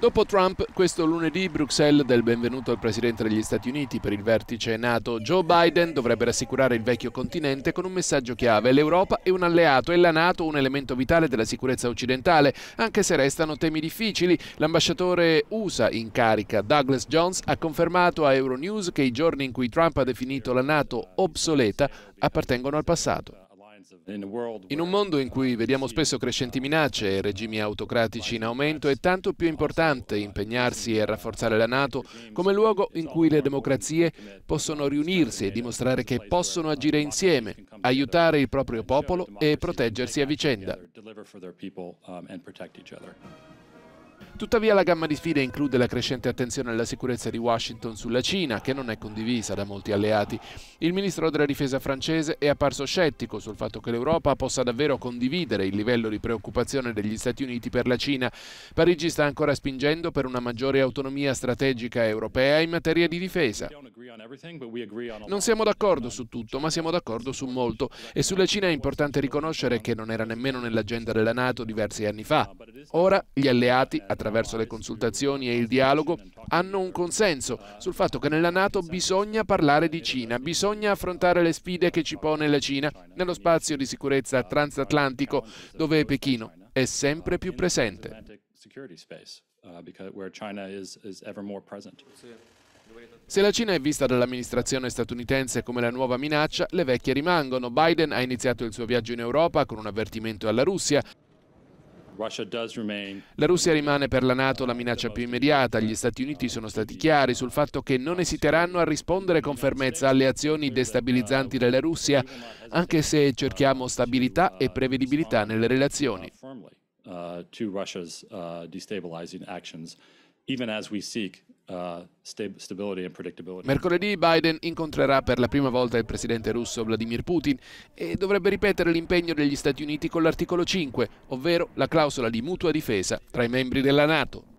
Dopo Trump, questo lunedì Bruxelles del benvenuto al Presidente degli Stati Uniti per il vertice NATO, Joe Biden dovrebbe rassicurare il vecchio continente con un messaggio chiave. L'Europa è un alleato e la NATO un elemento vitale della sicurezza occidentale, anche se restano temi difficili. L'ambasciatore USA in carica, Douglas Jones, ha confermato a Euronews che i giorni in cui Trump ha definito la NATO obsoleta appartengono al passato. In un mondo in cui vediamo spesso crescenti minacce e regimi autocratici in aumento, è tanto più importante impegnarsi e rafforzare la Nato come luogo in cui le democrazie possono riunirsi e dimostrare che possono agire insieme, aiutare il proprio popolo e proteggersi a vicenda. Tuttavia la gamma di sfide include la crescente attenzione alla sicurezza di Washington sulla Cina, che non è condivisa da molti alleati. Il ministro della difesa francese è apparso scettico sul fatto che l'Europa possa davvero condividere il livello di preoccupazione degli Stati Uniti per la Cina. Parigi sta ancora spingendo per una maggiore autonomia strategica europea in materia di difesa. Non siamo d'accordo su tutto, ma siamo d'accordo su molto e sulla Cina è importante riconoscere che non era nemmeno nell'agenda della Nato diversi anni fa. Ora gli alleati, attraverso le consultazioni e il dialogo, hanno un consenso sul fatto che nella Nato bisogna parlare di Cina, bisogna affrontare le sfide che ci pone la Cina nello spazio di sicurezza transatlantico dove Pechino è sempre più presente. Se la Cina è vista dall'amministrazione statunitense come la nuova minaccia, le vecchie rimangono. Biden ha iniziato il suo viaggio in Europa con un avvertimento alla Russia. La Russia rimane per la Nato la minaccia più immediata. Gli Stati Uniti sono stati chiari sul fatto che non esiteranno a rispondere con fermezza alle azioni destabilizzanti della Russia, anche se cerchiamo stabilità e prevedibilità nelle relazioni. Uh, uh, uh, even as we seek Uh, Mercoledì Biden incontrerà per la prima volta il presidente russo Vladimir Putin e dovrebbe ripetere l'impegno degli Stati Uniti con l'articolo 5, ovvero la clausola di mutua difesa tra i membri della Nato.